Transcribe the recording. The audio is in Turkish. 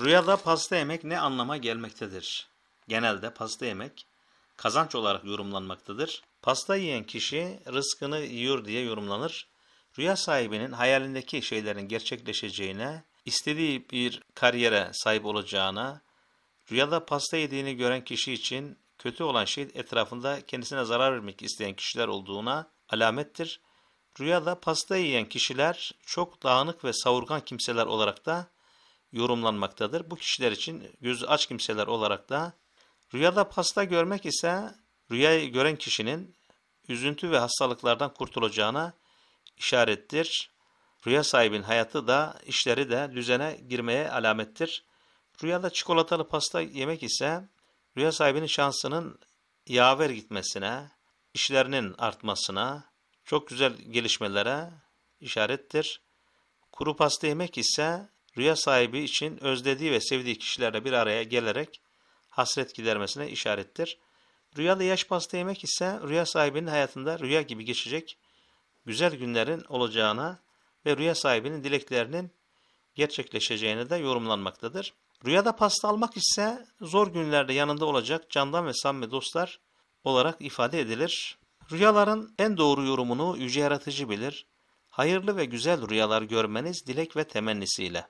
Rüyada pasta yemek ne anlama gelmektedir? Genelde pasta yemek kazanç olarak yorumlanmaktadır. Pasta yiyen kişi rızkını yiyor diye yorumlanır. Rüya sahibinin hayalindeki şeylerin gerçekleşeceğine, istediği bir kariyere sahip olacağına, rüyada pasta yediğini gören kişi için kötü olan şey etrafında kendisine zarar vermek isteyen kişiler olduğuna alamettir. Rüyada pasta yiyen kişiler çok dağınık ve savurgan kimseler olarak da yorumlanmaktadır. Bu kişiler için gözü aç kimseler olarak da rüyada pasta görmek ise rüyayı gören kişinin üzüntü ve hastalıklardan kurtulacağına işarettir. Rüya sahibinin hayatı da işleri de düzene girmeye alamettir. Rüyada çikolatalı pasta yemek ise rüya sahibinin şansının yaver gitmesine, işlerinin artmasına, çok güzel gelişmelere işarettir. Kuru pasta yemek ise rüya sahibi için özlediği ve sevdiği kişilerle bir araya gelerek hasret gidermesine işarettir. Rüyalı yaş pasta yemek ise rüya sahibinin hayatında rüya gibi geçecek güzel günlerin olacağına ve rüya sahibinin dileklerinin gerçekleşeceğine de yorumlanmaktadır. Rüyada pasta almak ise zor günlerde yanında olacak candan ve samimi dostlar olarak ifade edilir. Rüyaların en doğru yorumunu yüce yaratıcı bilir. Hayırlı ve güzel rüyalar görmeniz dilek ve temennisiyle.